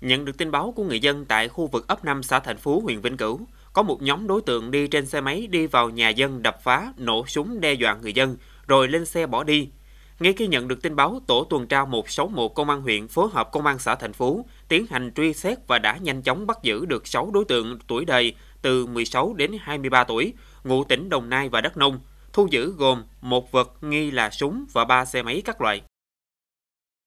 Nhận được tin báo của người dân tại khu vực ấp 5 xã Thành Phú, huyện Vĩnh Cửu, có một nhóm đối tượng đi trên xe máy đi vào nhà dân đập phá, nổ súng đe dọa người dân, rồi lên xe bỏ đi. Ngay khi nhận được tin báo, tổ tuần tra 161 công an huyện phối hợp công an xã Thành Phú tiến hành truy xét và đã nhanh chóng bắt giữ được 6 đối tượng tuổi đời từ 16 đến 23 tuổi, ngụ tỉnh Đồng Nai và Đắk Nông, thu giữ gồm một vật nghi là súng và ba xe máy các loại.